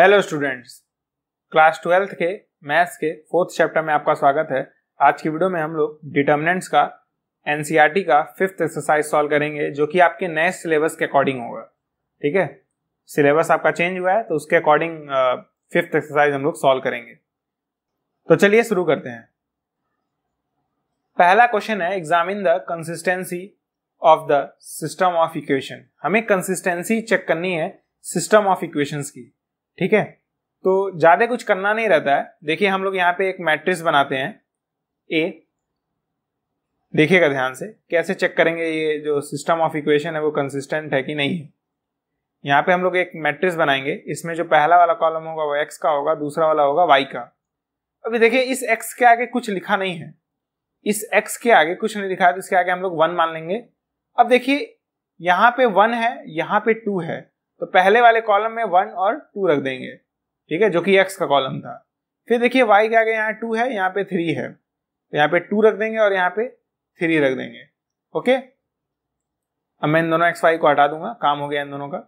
Hello students class twelfth के maths के fourth chapter में आपका स्वागत है आज की वीडियो में हम लोग डिटर्मिनेंट्स का एन e का फिफ्थ एक्सरसाइज सॉल्व करेंगे जो कि आपके नए सिलेबस के अकॉर्डिंग होगा ठीक है सिलेबस आपका चेंज हुआ है तो उसके अकॉर्डिंग फिफ्थ एक्सरसाइज हम लोग सॉल्व करेंगे तो चलिए शुरू करते हैं पहला क्वेश्चन है examine the consistency of the system of equation हमें कंसिस्टेंसी चेक करनी है सिस्टम ऑफ इक्वेशंस की ठीक है तो ज़्यादा कुछ करना नहीं रहता है देखिए हम लोग यहाँ पे एक मैट्रिक्स बनाते हैं ए देखिएगा ध्यान से कैसे चेक करेंगे ये जो सिस्टम ऑफ इक्वेशन है वो कंसिस्टेंट है कि नहीं है यहाँ पे हम लोग एक मैट्रिक्स बनाएंगे इसमें जो पहला वाला कॉलम होगा वो एक्स का होगा दूसरा वाला होगा वाई का अभी देखिए इस एक्स के आगे कुछ लिखा नहीं है इस एक्स के आगे कुछ नहीं लिखा है तो इसके आगे हम लोग वन मान लेंगे अब देखिए यहाँ पे वन है यहाँ पे टू है तो पहले वाले कॉलम में वन और टू रख देंगे ठीक है जो कि एक्स का कॉलम था फिर देखिए वाई क्या यहाँ टू है यहाँ पे थ्री है तो यहाँ पे टू रख देंगे और यहाँ पे थ्री रख देंगे ओके अब मैं इन दोनों एक्स वाई को हटा दूंगा काम हो गया इन दोनों का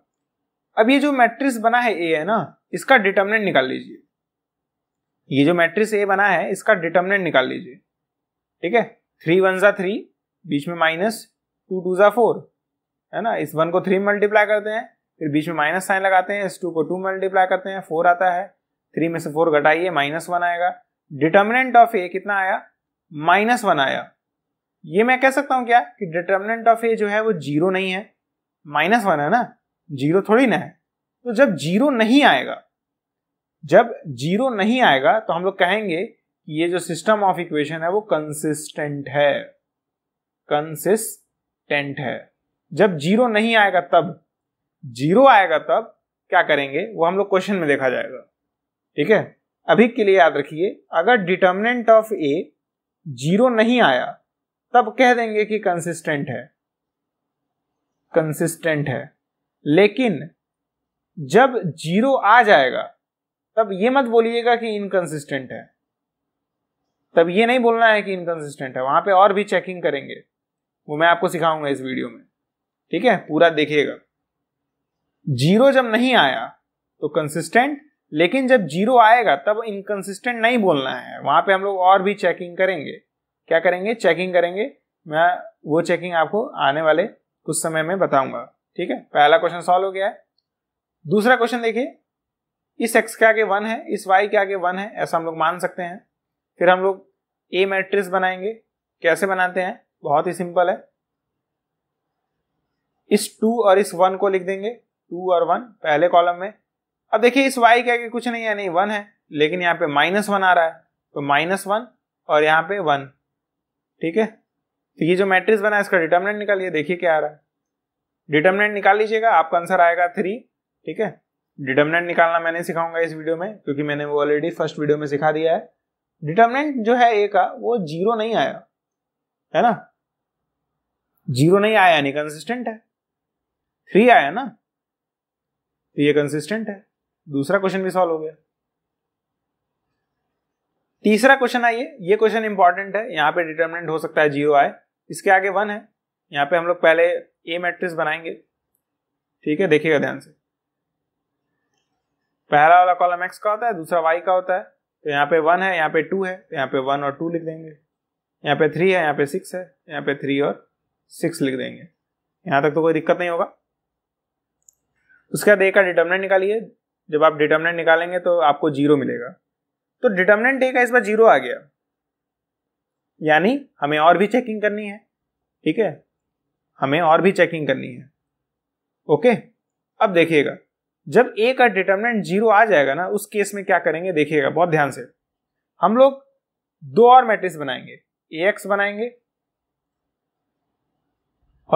अब ये जो मैट्रिक्स बना है ए है ना इसका डिटर्मिनेंट निकाल लीजिए ये जो मैट्रिक्स ए बना है इसका डिटर्मिनेंट निकाल लीजिए ठीक है थ्री वन ज़ा थ्री बीच में माइनस टू टू ज़ा फोर है ना इस वन को थ्री मल्टीप्लाई करते हैं फिर बीच में माइनस साइन लगाते हैं एस टू को टू मल्टीप्लाई करते हैं फोर आता है थ्री में से फोर घटाइए माइनस वन आएगा डिटर्मिनेंट ऑफ ए कितना आया माइनस वन आया ये मैं कह सकता हूं क्या कि डिटर्मिनेंट ऑफ ए जो है वो जीरो नहीं है माइनस वन है ना जीरो थोड़ी ना है तो जब जीरो नहीं आएगा जब जीरो नहीं आएगा तो हम लोग कहेंगे कि ये जो सिस्टम ऑफ इक्वेशन है वो कंसिस्टेंट है कंसिस्टेंट है जब जीरो नहीं आएगा तब जीरो आएगा तब क्या करेंगे वो हम लोग क्वेश्चन में देखा जाएगा ठीक है अभी के लिए याद रखिए अगर डिटर्मिनेंट ऑफ ए जीरो नहीं आया तब कह देंगे कि कंसिस्टेंट है कंसिस्टेंट है लेकिन जब जीरो आ जाएगा तब ये मत बोलिएगा कि इनकंसिस्टेंट है तब ये नहीं बोलना है कि इनकंसिस्टेंट है वहां पे और भी चेकिंग करेंगे वो मैं आपको सिखाऊंगा इस वीडियो में ठीक है पूरा देखिएगा जीरो जब नहीं आया तो कंसिस्टेंट लेकिन जब जीरो आएगा तब इनकंसिस्टेंट नहीं बोलना है वहां पे हम लोग और भी चेकिंग करेंगे क्या करेंगे चेकिंग करेंगे मैं वो चेकिंग आपको आने वाले कुछ समय में बताऊंगा ठीक है पहला क्वेश्चन सॉल्व हो गया है दूसरा क्वेश्चन देखिए इस एक्स के आगे वन है इस वाई के आगे वन है ऐसा हम लोग मान सकते हैं फिर हम लोग ए मैट्रिक्स बनाएंगे कैसे बनाते हैं बहुत ही सिंपल है इस टू और इस वन को लिख देंगे टू और वन पहले कॉलम में अब देखिए इस वाई के आगे कुछ नहीं है नहीं वन है लेकिन यहाँ पे माइनस वन आ रहा है तो माइनस वन और यहाँ पे वन ठीक है तो ये जो मैट्रिक्स बना है इसका डिटर्मिनेंट निकालिए देखिए क्या आ रहा है डिटर्मिनेंट निकाल लीजिएगा आपका आंसर आएगा थ्री ठीक है डिटर्मिनेंट निकालना मैंने सिखाऊंगा इस वीडियो में क्योंकि मैंने वो ऑलरेडी फर्स्ट वीडियो में सिखा दिया है डिटर्मिनेंट जो है ए का वो जीरो नहीं आया है ना जीरो नहीं आया यानी कंसिस्टेंट है थ्री आया ना तो ये कंसिस्टेंट है दूसरा क्वेश्चन भी सॉल्व हो गया तीसरा क्वेश्चन आइए ये क्वेश्चन इंपॉर्टेंट है यहाँ पे डिटरमिनेंट हो सकता है जीरो आए इसके आगे वन है यहाँ पे हम लोग पहले ए मैट्रिक्स बनाएंगे ठीक है देखिएगा ध्यान से पहला वाला कॉलम एक्स का होता है दूसरा वाई का होता है तो यहाँ पे वन है यहाँ पे टू है तो यहाँ पे वन और टू लिख देंगे यहाँ पे थ्री है यहाँ पे सिक्स है यहाँ पे थ्री और सिक्स लिख देंगे यहाँ तक तो कोई दिक्कत नहीं होगा उसके बाद ए का डिटर्मिनेंट निकालिए जब आप डिटर्मिनेंट निकालेंगे तो आपको जीरो मिलेगा तो डिटर्मिनेंट ए का इस बार जीरो आ गया यानी हमें और भी चेकिंग करनी है ठीक है हमें और भी चेकिंग करनी है ओके अब देखिएगा जब ए का डिटर्मिनेंट जीरो आ जाएगा ना उस केस में क्या करेंगे देखिएगा बहुत ध्यान से हम लोग दो और मैट्रिक्स बनाएंगे ए एक्स बनाएंगे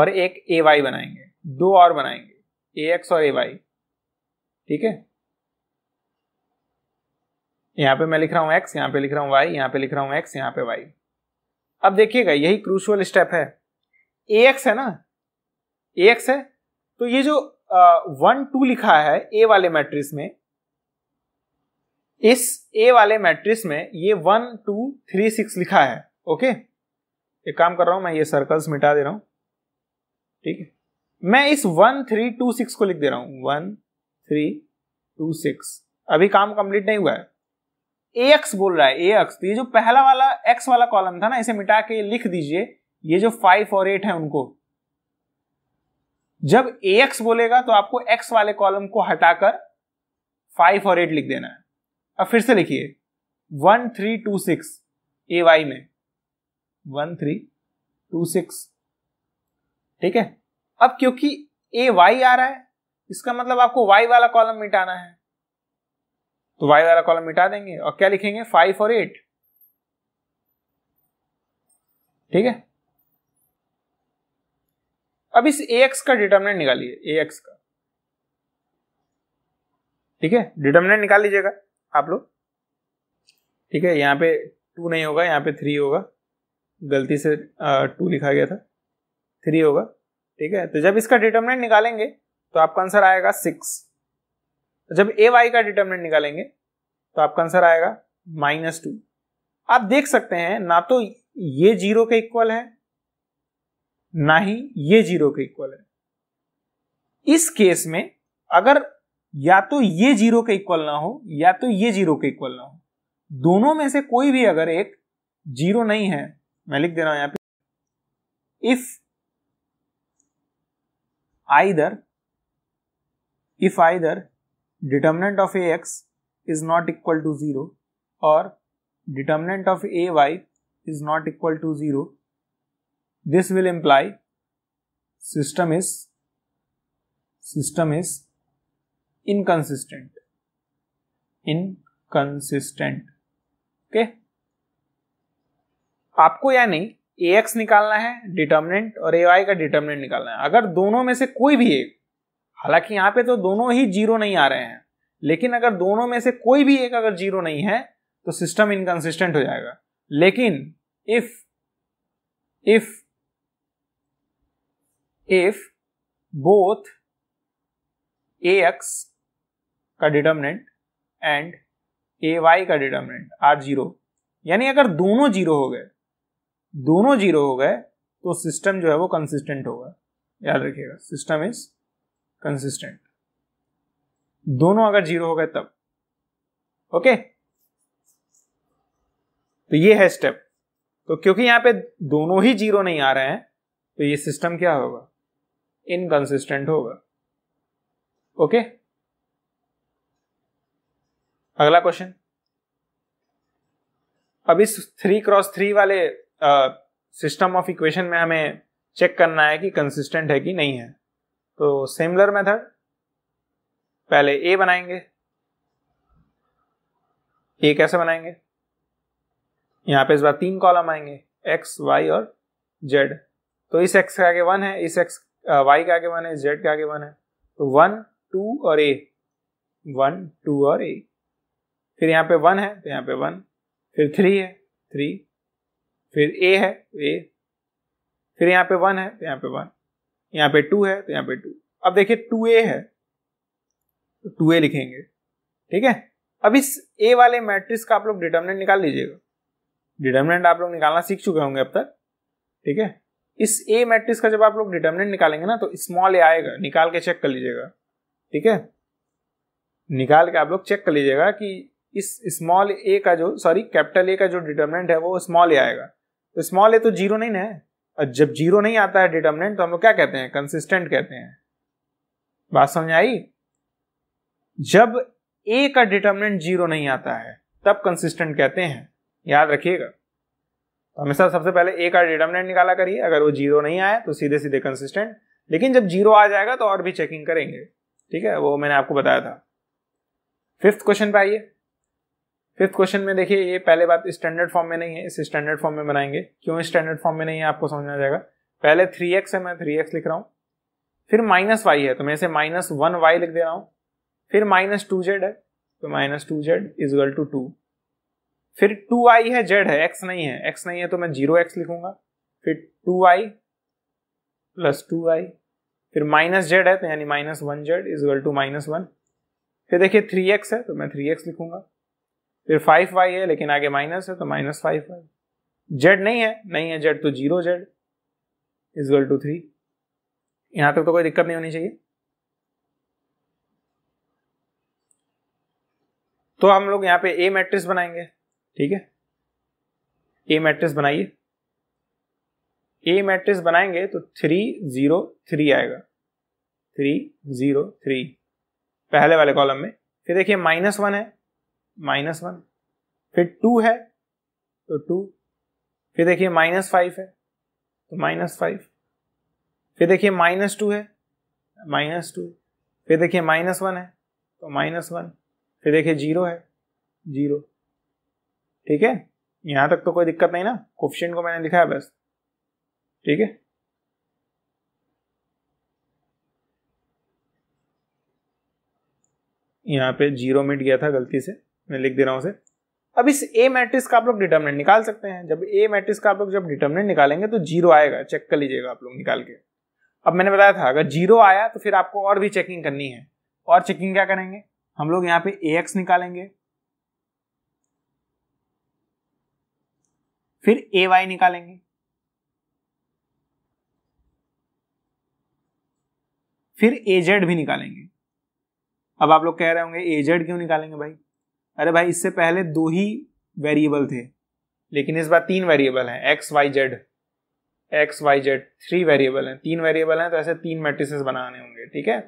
और एक ए वाई बनाएंगे दो और बनाएंगे ए एक्स और ए वाई ठीक है यहां पे मैं लिख रहा हूं एक्स यहां पे लिख रहा हूं वाई यहां पे लिख रहा हूं एक्स यहां पे वाई अब देखिएगा यही क्रूशल स्टेप है ए एक्स है ना ए एक्स है तो ये जो वन टू लिखा है ए वाले मैट्रिक्स में इस ए वाले मैट्रिक्स में ये वन टू थ्री सिक्स लिखा है ओके एक काम कर रहा हूं मैं ये सर्कल्स मिटा दे रहा हूं ठीक है मैं इस वन थ्री टू सिक्स को लिख दे रहा हूं वन थ्री टू सिक्स अभी काम कंप्लीट नहीं हुआ है ए एक्स बोल रहा है ए एक्स तो ये जो पहला वाला एक्स वाला कॉलम था ना इसे मिटा के लिख दीजिए ये जो फाइव और एट है उनको जब ए एक्स बोलेगा तो आपको एक्स वाले कॉलम को हटाकर फाइव और एट लिख देना है अब फिर से लिखिए one three two six A Y में वन थ्री टू सिक्स ठीक है अब क्योंकि ए वाई आ रहा है इसका मतलब आपको वाई वाला कॉलम मिटाना है तो वाई वाला कॉलम मिटा देंगे और क्या लिखेंगे फाइव और एट ठीक है अब इस ए एक्स का डिटर्मिनेंट निकालिए ए एक्स का ठीक है डिटर्मिनेंट निकाल लीजिएगा आप लोग ठीक है यहां पे टू नहीं होगा यहां पे थ्री होगा गलती से टू लिखा गया था थ्री होगा ठीक है तो जब इसका डिटर्मिनेंट निकालेंगे तो आपका आंसर आएगा सिक्स तो जब ए वाई का डिटर्मिनेंट निकालेंगे तो आपका आंसर आएगा माइनस टू आप देख सकते हैं ना तो ये जीरो के इक्वल है ना ही ये जीरो के इक्वल है इस केस में अगर या तो ये जीरो के इक्वल ना हो या तो ये जीरो के इक्वल ना हो दोनों में से कोई भी अगर एक जीरो नहीं है मैं लिख दे रहा हूं यहां पर if either if either determinant of Ax is not equal to 0 or determinant of Ay is not equal to 0. This will imply system is system is inconsistent inconsistent okay आपको या नहीं ए एक्स निकालना है डिटर्मिनेंट और ए Y का determinant निकालना है अगर दोनों में से कोई भी एक हालांकि यहाँ पे तो दोनों ही जीरो नहीं आ रहे हैं लेकिन अगर दोनों में से कोई भी एक अगर जीरो नहीं है तो सिस्टम इनकन्सिस्टेंट हो जाएगा लेकिन if if if both A X का डिटर्मिनेंट एंड ए वाई का डिटर्मिनेंट आर जीरो यानी अगर दोनों जीरो हो गए दोनों जीरो हो गए तो सिस्टम जो है वो कंसिस्टेंट होगा याद रखिएगा सिस्टम इज कंसिस्टेंट दोनों अगर जीरो हो गए तब ओके तो ये है स्टेप तो क्योंकि यहां पे दोनों ही जीरो नहीं आ रहे हैं तो ये सिस्टम क्या होगा इनकंसिस्टेंट होगा ओके अगला क्वेश्चन अब इस थ्री क्रॉस थ्री वाले सिस्टम ऑफ इक्वेशन में हमें चेक करना है कि कंसिस्टेंट है कि नहीं है तो सिमिलर मेथड पहले ए बनाएंगे ए कैसे बनाएंगे यहाँ पे इस बार तीन कॉलम आएंगे एक्स वाई और जेड तो इस एक्स के आगे वन है इस एक्स वाई के आगे वन है जेड के आगे वन है तो वन टू और ए वन टू और ए फिर यहाँ पे वन है तो यहाँ पे वन फिर थ्री है थ्री फिर ए है ए फिर यहाँ पे वन है तो यहाँ पे वन यहाँ पे टू है तो यहाँ पे टू अब देखिए टू ए है तो टू ए लिखेंगे ठीक है अब इस ए वाले मैट्रिक्स का आप लोग डिटर्मिनेंट निकाल लीजिएगा डिटर्मिनेंट आप लोग निकालना सीख चुके होंगे अब तक ठीक है इस ए मैट्रिक्स का जब आप लोग डिटर्मिनेंट निकालेंगे ना तो स्मॉल ए आएगा निकाल के चेक कर लीजिएगा ठीक है निकाल के आप लोग चेक कर लीजिएगा कि इस स्मॉल ए का जो सॉरी कैपिटल ए का जो डिटर्मिनेंट है वो स्मॉल ए आएगा तो स्मॉल ए तो जीरो नहीं है और जब जीरो नहीं आता है डिटर्मिनेंट तो हम लोग क्या कहते हैं कंसिस्टेंट कहते हैं बात समझ आई जब ए का डिटर्मिनेंट जीरो नहीं आता है तब कंसिस्टेंट कहते हैं याद रखिएगा तो हमेशा सबसे पहले ए का डिटर्मिनेंट निकाला करिए अगर वो जीरो नहीं आया तो सीधे सीधे कंसिस्टेंट लेकिन जब जीरो आ जाएगा तो और भी चेकिंग करेंगे ठीक है वो मैंने आपको बताया था फिफ्थ क्वेश्चन पे आइए फिफ्थ क्वेश्चन में देखिए ये पहले बात स्टैंडर्ड फॉर्म में नहीं है इसे स्टैंडर्ड फॉर्म में बनाएंगे क्यों स्टैंडर्ड फॉर्म में नहीं है आपको समझना जाएगा पहले थ्री एक्स है मैं थ्री एक्स लिख रहा हूँ फिर माइनस वाई है तो मैं इसे माइनस वन वाई लिख दे रहा हूँ फिर माइनस टू जेड है तो minus two Z equal to two फिर टू आई है जेड है एक्स नहीं है एक्स नहीं है तो मैं जीरो एक्स लिखूंगा फिर two y plus two y फिर माइनस जेड है तो यानी minus one Z equal to minus one फिर देखिए थ्री एक्स है तो मैं थ्री एक्स लिखूंगा फिर फाइव वाई है लेकिन आगे माइनस है तो माइनस फाइव वाई जेड नहीं है नहीं है जेड तो zero Z equal to three यहां तक तो कोई दिक्कत नहीं होनी चाहिए तो हम लोग यहां पे ए मैट्रिक्स बनाएंगे ठीक है ए मैट्रिक्स बनाइए ए मैट्रिक्स बनाएंगे तो थ्री जीरो थ्री आएगा थ्री जीरो थ्री पहले वाले कॉलम में फिर देखिए माइनस वन है माइनस वन फिर टू है तो टू फिर देखिए माइनस फाइव है तो माइनस फाइव फिर देखिए माइनस टू है माइनस टू फिर देखिए माइनस वन है तो माइनस वन फिर देखिए जीरो है जीरो ठीक है यहाँ तक तो कोई दिक्कत नहीं ना क्वेश्चन को मैंने लिखा है बस ठीक है यहाँ पे जीरो मिट गया था गलती से मैं लिख दे रहा हूं उसे अब इस ए मैट्रिक्स का आप लोग डिटर्मिनेंट निकाल सकते हैं जब ए मैट्रिक्स का आप लोग जब डिटर्मिनेंट निकालेंगे तो जीरो आएगा चेक कर लीजिएगा आप लोग निकाल के अब मैंने बताया था अगर जीरो आया तो फिर आपको और भी चेकिंग करनी है और चेकिंग क्या करेंगे हम लोग यहाँ पे ए एक्स निकालेंगे फिर ए वाई निकालेंगे फिर ए जेड भी निकालेंगे अब आप लोग कह रहे होंगे ए जेड क्यों निकालेंगे भाई अरे भाई इससे पहले दो ही वेरिएबल थे लेकिन इस बार तीन वेरिएबल हैं x Y Z X Y Z three variable हैं तीन वेरिएबल हैं तो ऐसे तीन मेट्रिस बनाने होंगे ठीक है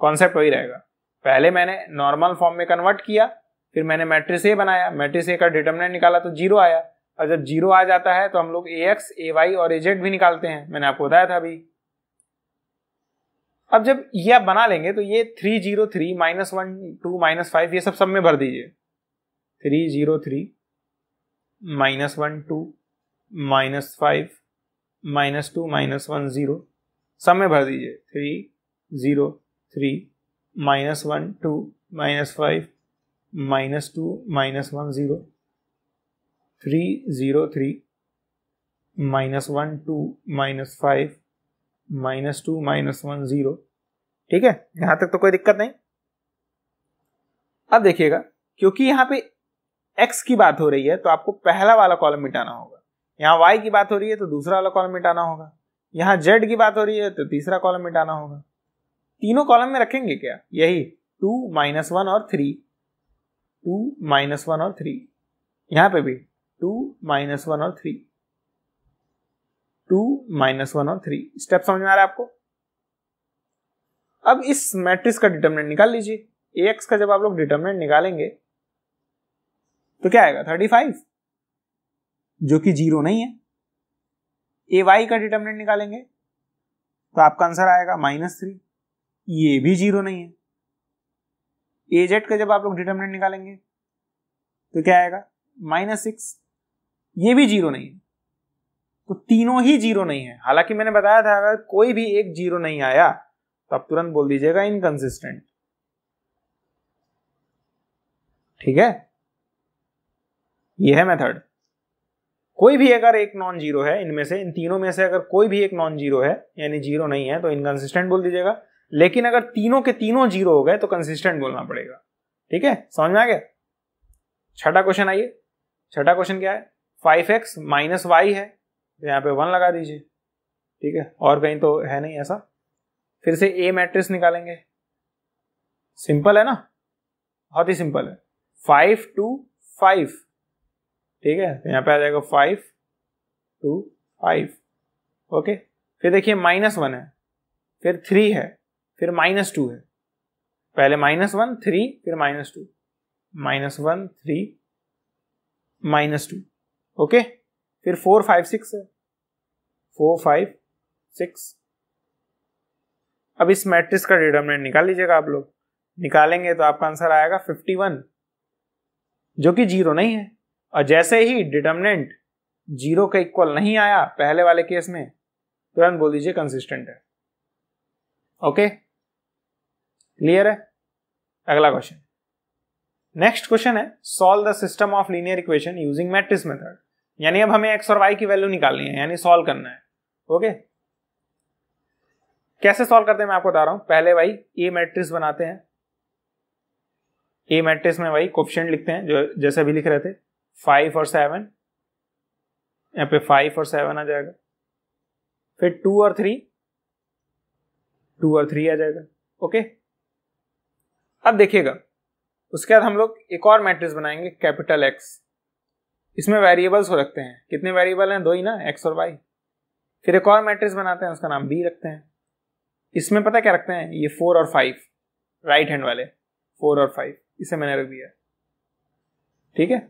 कॉन्सेप्ट वही रहेगा पहले मैंने नॉर्मल फॉर्म में कन्वर्ट किया फिर मैंने मैट्रिस ए बनाया मैट्रिस ए का डिटर्मिनेंट निकाला तो जीरो आया और जब जीरो आ जाता है तो हम लोग ए एक्स ए वाई और ए जेड भी निकालते हैं मैंने आपको बताया था अभी अब जब ये आप बना लेंगे तो ये three zero three minus one two minus five ये सब सब में भर दीजिए three zero three minus one two minus five minus two minus one zero सब में भर दीजिए three zero three minus one two minus five minus two minus one zero three zero three minus one two minus five minus two minus one zero ठीक है यहां तक तो कोई दिक्कत नहीं अब देखिएगा क्योंकि यहां पे x की बात हो रही है तो आपको पहला वाला कॉलम मिटाना होगा यहां y की बात हो रही है तो दूसरा वाला कॉलम मिटाना होगा यहां z की बात हो रही है तो तीसरा कॉलम मिटाना होगा तीनों कॉलम में रखेंगे क्या यही टू माइनस वन और थ्री टू माइनस वन और थ्री यहां पे भी टू माइनस वन और थ्री टू माइनस वन और थ्री स्टेप समझ में आ रहा है आपको अब इस मैट्रिक्स का डिटर्मिनेंट निकाल लीजिए ए एक्स का जब आप लोग डिटर्मिनेंट निकालेंगे तो क्या आएगा थर्टी फाइव जो कि जीरो नहीं है ए वाई का डिटर्मिनेंट निकालेंगे तो आपका आंसर आएगा माइनस थ्री ये भी जीरो नहीं है ए जेड का जब आप लोग डिटर्मिनेंट निकालेंगे तो क्या आएगा माइनस सिक्स ये भी जीरो नहीं है तो तीनों ही जीरो नहीं है हालांकि मैंने बताया था अगर कोई भी एक जीरो नहीं आया तो आप तुरंत बोल दीजिएगा इनकंसिस्टेंट ठीक है यह है मेथड कोई भी अगर एक नॉन जीरो है इनमें से इन तीनों में से अगर कोई भी एक नॉन जीरो है यानी जीरो नहीं है तो इनकंसिस्टेंट बोल दीजिएगा लेकिन अगर तीनों के तीनों जीरो हो गए तो कंसिस्टेंट बोलना पड़ेगा ठीक है समझ में आ गया छठा क्वेश्चन आइए छठा क्वेश्चन क्या है फाइव एक्स माइनस वाई है तो यहाँ पे वन लगा दीजिए ठीक है और कहीं तो है नहीं ऐसा फिर से ए मैट्रिक्स निकालेंगे सिंपल है ना बहुत ही सिंपल है फाइव टू फाइव ठीक है तो यहाँ पे आ जाएगा फाइव टू फाइव ओके फिर देखिए माइनस वन है फिर थ्री है फिर माइनस टू है पहले माइनस वन थ्री फिर minus two minus one three minus two okay फिर फोर फाइव सिक्स है फोर फाइव सिक्स अब इस मैट्रिक्स का डिटर्मिनेंट निकाल लीजिएगा आप लोग निकालेंगे तो आपका आंसर आएगा फिफ्टी वन जो कि जीरो नहीं है और जैसे ही डिटर्मिनेंट जीरो का इक्वल नहीं आया पहले वाले केस में तुरंत बोल दीजिए कंसिस्टेंट है ओके क्लियर है अगला क्वेश्चन नेक्स्ट क्वेश्चन है solve the system of linear equation using matrix method यानी अब हमें एक्स और वाई की वैल्यू निकालनी है यानी सॉल्व करना है ओके कैसे सॉल्व करते हैं मैं आपको बता रहा हूं पहले भाई ए मैट्रिक्स बनाते हैं ए मैट्रिक्स में भाई क्वेश्चन लिखते हैं जो जैसे भी लिख रहे थे फाइव और सेवन यहाँ पे फाइव और सेवन आ जाएगा फिर टू और थ्री टू और थ्री आ जाएगा ओके अब देखिएगा उसके बाद हम लोग एक और मैट्रिक्स बनाएंगे कैपिटल एक्स इसमें वेरिएबल्स हो रखते हैं कितने वेरिएबल हैं दो ही ना एक्स और वाई फिर एक और मैट्रिक्स बनाते हैं उसका नाम बी रखते हैं इसमें पता क्या रखते हैं ये फोर और फाइव राइट हैंड वाले फोर और फाइव इसे मैंने रख दिया ठीक है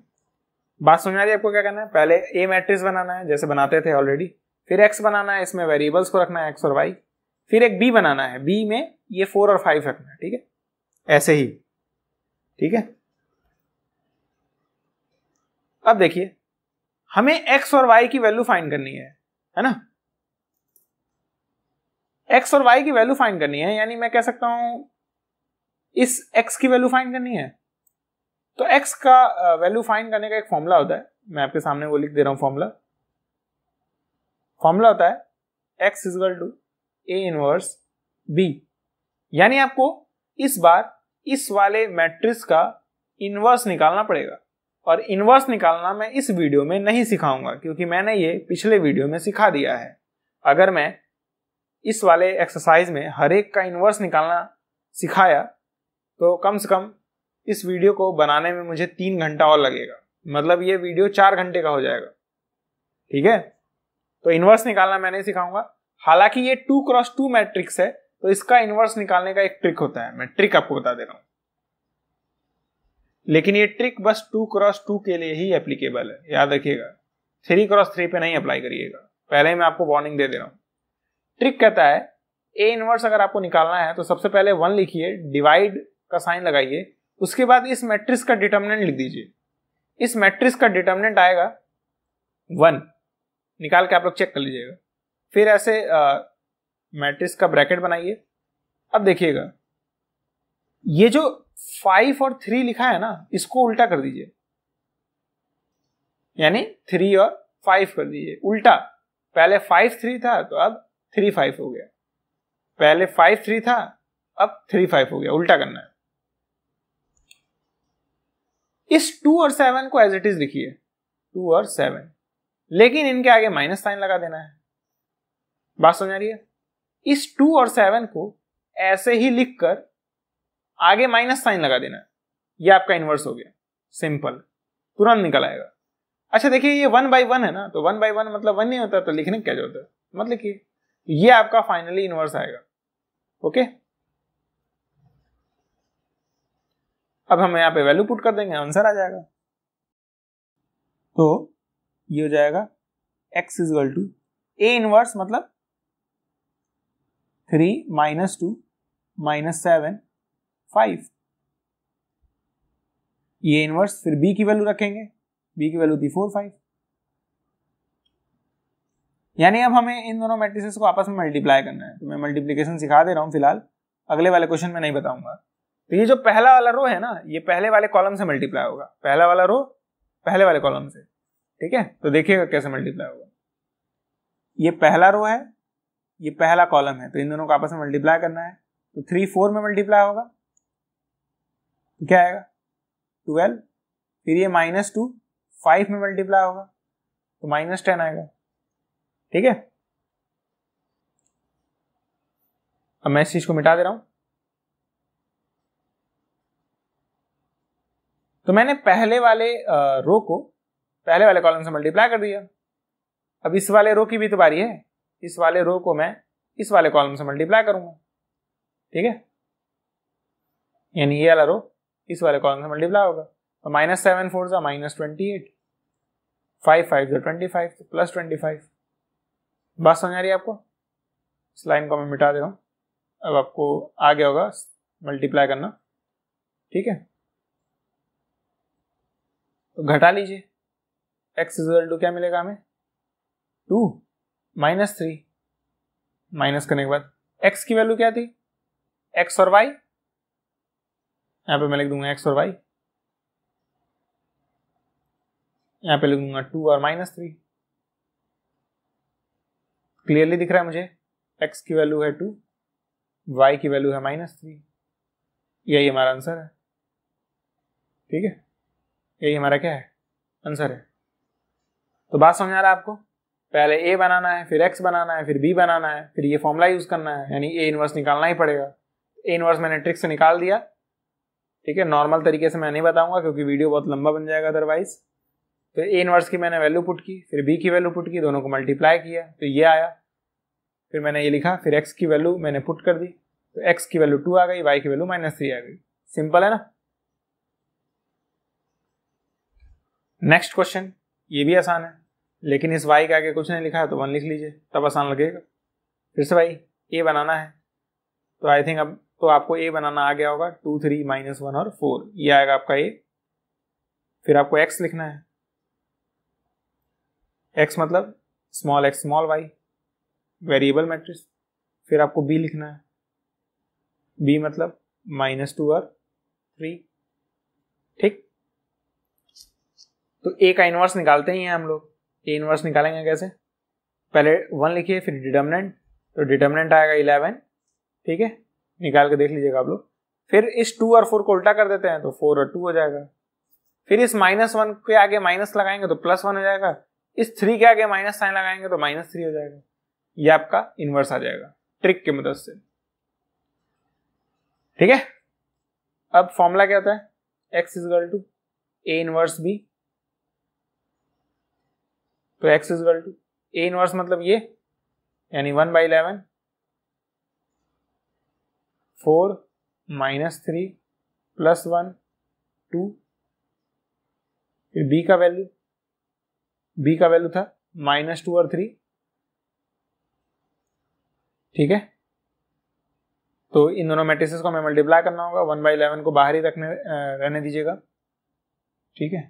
बात समझ आ रही है आपको क्या करना है पहले ए मैट्रिक्स बनाना है जैसे बनाते थे ऑलरेडी फिर एक्स बनाना है इसमें वेरिएबल्स को रखना है एक्स और वाई फिर एक बी बनाना है बी में ये फोर और फाइव रखना है ठीक है ऐसे ही ठीक है अब देखिए हमें एक्स और वाई की वैल्यू फाइंड करनी है है ना एक्स और वाई की वैल्यू फाइंड करनी है यानी मैं कह सकता हूं इस एक्स की वैल्यू फाइंड करनी है तो एक्स का वैल्यू फाइंड करने का एक फॉर्मूला होता है मैं आपके सामने वो लिख दे रहा हूं फॉर्मूला फॉर्मूला होता है x equal to A inverse B यानी आपको इस बार इस वाले मैट्रिक्स का इनवर्स निकालना पड़ेगा और इनवर्स निकालना मैं इस वीडियो में नहीं सिखाऊंगा क्योंकि मैंने ये पिछले वीडियो में सिखा दिया है अगर मैं इस वाले एक्सरसाइज में हर एक का इनवर्स निकालना सिखाया तो कम से कम इस वीडियो को बनाने में मुझे तीन घंटा और लगेगा मतलब ये वीडियो चार घंटे का हो जाएगा ठीक है तो इन्वर्स निकालना मैं नहीं सिखाऊंगा हालांकि ये टू क्रॉस टू मैट्रिक्स है तो इसका इन्वर्स निकालने का एक ट्रिक होता है मैं ट्रिक आपको बता दे रहा हूँ लेकिन ये ट्रिक बस टू क्रॉस टू के लिए ही एप्लीकेबल है याद रखिएगा थ्री क्रॉस थ्री पे नहीं अप्लाई करिएगा पहले ही मैं आपको वार्निंग दे दे रहा हूं ट्रिक कहता है ए इनवर्स अगर आपको निकालना है तो सबसे पहले वन लिखिए डिवाइड का साइन लगाइए उसके बाद इस मैट्रिक्स का डिटर्मिनेंट लिख दीजिए इस मैट्रिक्स का डिटर्मिनेंट आएगा वन निकाल के आप लोग चेक कर लीजिएगा फिर ऐसे मैट्रिक्स का ब्रैकेट बनाइए अब देखिएगा ये जो फाइव और थ्री लिखा है ना इसको उल्टा कर दीजिए यानी थ्री और फाइव कर दीजिए उल्टा पहले फाइव थ्री था तो अब थ्री फाइव हो गया पहले फाइव थ्री था अब थ्री फाइव हो गया उल्टा करना है इस टू और सेवन को एज इट इज लिखिए टू और सेवन लेकिन इनके आगे माइनस साइन लगा देना है बात समझ रही है इस टू और सेवन को ऐसे ही लिखकर आगे माइनस साइन लगा देना ये आपका इन्वर्स हो गया सिंपल तुरंत निकल आएगा अच्छा देखिए ये वन बाई वन है ना तो वन बाई वन मतलब वन नहीं होता तो लिखने क्या जरूरत है मत लिखिए ये आपका फाइनली इन्वर्स आएगा ओके अब हम यहाँ पे वैल्यू पुट कर देंगे आंसर आ जाएगा तो ये हो जाएगा X is equal to A inverse मतलब three minus two minus seven five ये इनवर्स फिर बी की वैल्यू रखेंगे बी की वैल्यू थी फोर फाइव यानी अब हमें इन दोनों मैट्रिसेस को आपस में मल्टीप्लाई करना है तो मैं मल्टीप्लीकेशन सिखा दे रहा हूं फिलहाल अगले वाले क्वेश्चन में नहीं बताऊंगा तो ये जो पहला वाला रो है ना ये पहले वाले कॉलम से मल्टीप्लाई होगा पहला वाला रो पहले वाले कॉलम से ठीक है तो देखिएगा कैसे मल्टीप्लाई होगा ये पहला रो है ये पहला कॉलम है तो इन दोनों को आपस में मल्टीप्लाई करना है तो थ्री फोर में मल्टीप्लाई होगा क्या आएगा ट्वेल्व फिर ये माइनस टू फाइव में मल्टीप्लाई होगा तो माइनस टेन आएगा ठीक है अब मैं इस चीज को मिटा दे रहा हूं तो मैंने पहले वाले रो को पहले वाले कॉलम से मल्टीप्लाई कर दिया अब इस वाले रो की भी तो बारी है इस वाले रो को मैं इस वाले कॉलम से मल्टीप्लाई करूंगा ठीक है यानी ये वाला रो इस वाले कॉलम से मल्टीप्लाई होगा तो माइनस सेवन फोर सा minus twenty eight five five जो ट्वेंटी फाइव तो प्लस ट्वेंटी फाइव बस समझ आ रही है आपको इस लाइन को मैं मिटा दे रहा हूँ अब आपको आ गया होगा मल्टीप्लाई करना ठीक है तो घटा लीजिए एक्स इजल टू क्या मिलेगा हमें टू माइनस थ्री माइनस करने के बाद एक्स की वैल्यू क्या थी एक्स और वाई यहाँ पे मैं लिख दूंगा एक्स और वाई यहाँ पे लिख दूंगा टू और माइनस थ्री क्लियरली दिख रहा है मुझे एक्स की वैल्यू है टू वाई की वैल्यू है माइनस थ्री यही हमारा आंसर है ठीक है यही हमारा क्या है आंसर है तो बात समझ आ रहा है आपको पहले ए बनाना है फिर एक्स बनाना है फिर बी बनाना है फिर ये फॉर्मूला यूज करना है यानी ए इन्वर्स निकालना ही पड़ेगा ए इनवर्स मैंने ट्रिक से निकाल दिया ठीक है नॉर्मल तरीके से मैं नहीं बताऊंगा क्योंकि वीडियो बहुत लंबा बन जाएगा अदरवाइज फिर ए इनवर्स की मैंने वैल्यू पुट की फिर बी की वैल्यू पुट की दोनों को मल्टीप्लाई किया तो ये आया फिर मैंने ये लिखा फिर एक्स की वैल्यू मैंने पुट कर दी तो एक्स की वैल्यू टू आ गई वाई की वैल्यू माइनस थ्री आ गई सिंपल है ना नेक्स्ट क्वेश्चन ये भी आसान है लेकिन इस वाई के आगे कुछ नहीं लिखा है तो वन लिख लीजिए तब आसान लगेगा फिर से भाई ए बनाना है तो आई थिंक अब तो आपको ए बनाना आ गया होगा टू थ्री माइनस वन और फोर ये आएगा आपका ए फिर आपको एक्स लिखना है एक्स मतलब small x small Y variable matrix फिर आपको बी लिखना है बी मतलब माइनस टू और थ्री ठीक तो ए का इनवर्स निकालते ही हैं हम लोग ए इनवर्स निकालेंगे कैसे पहले वन लिखिए फिर डिटर्मिनेंट तो डिटर्मिनेंट आएगा इलेवन ठीक है निकाल के देख लीजिएगा आप लोग फिर इस टू और फोर को उल्टा कर देते हैं तो फोर और टू हो जाएगा फिर इस माइनस वन के आगे माइनस लगाएंगे तो प्लस वन हो जाएगा इस थ्री के आगे माइनस साइन लगाएंगे तो माइनस थ्री हो जाएगा ये आपका इन्वर्स आ जाएगा ट्रिक की मदद से ठीक है अब फॉर्मूला क्या होता है X is equal to A inverse B तो X is equal to A inverse मतलब ये यानी one by eleven four minus three plus one two फिर बी का वैल्यू बी का वैल्यू था माइनस टू और थ्री ठीक है तो इन दोनों मैट्रिसेस को हमें मल्टीप्लाई करना होगा वन बाई इलेवन को बाहर ही रखने रहने दीजिएगा ठीक है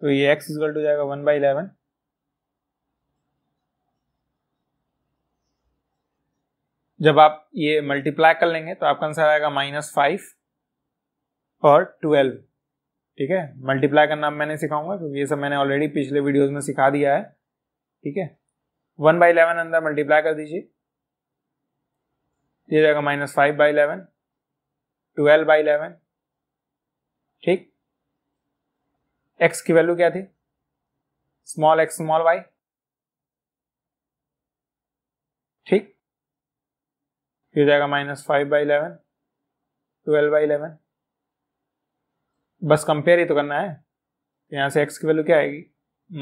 तो ये एक्स इजगल टू जाएगा वन बाई इलेवन जब आप ये मल्टीप्लाई कर लेंगे तो आपका आंसर आएगा माइनस फाइव और ट्वेल्व ठीक है मल्टीप्लाई करना मैंने सिखाऊंगा क्योंकि ये सब मैंने ऑलरेडी पिछले वीडियोस में सिखा दिया है ठीक है वन बाई इलेवन अंदर मल्टीप्लाई कर दीजिए ये जाएगा minus five by eleven twelve by eleven ठीक एक्स की वैल्यू क्या थी स्मॉल एक्स स्मॉल वाई ठीक ये हो जाएगा minus five by eleven twelve by eleven बस कंपेयर ही तो करना है तो यहाँ से एक्स की वैल्यू क्या आएगी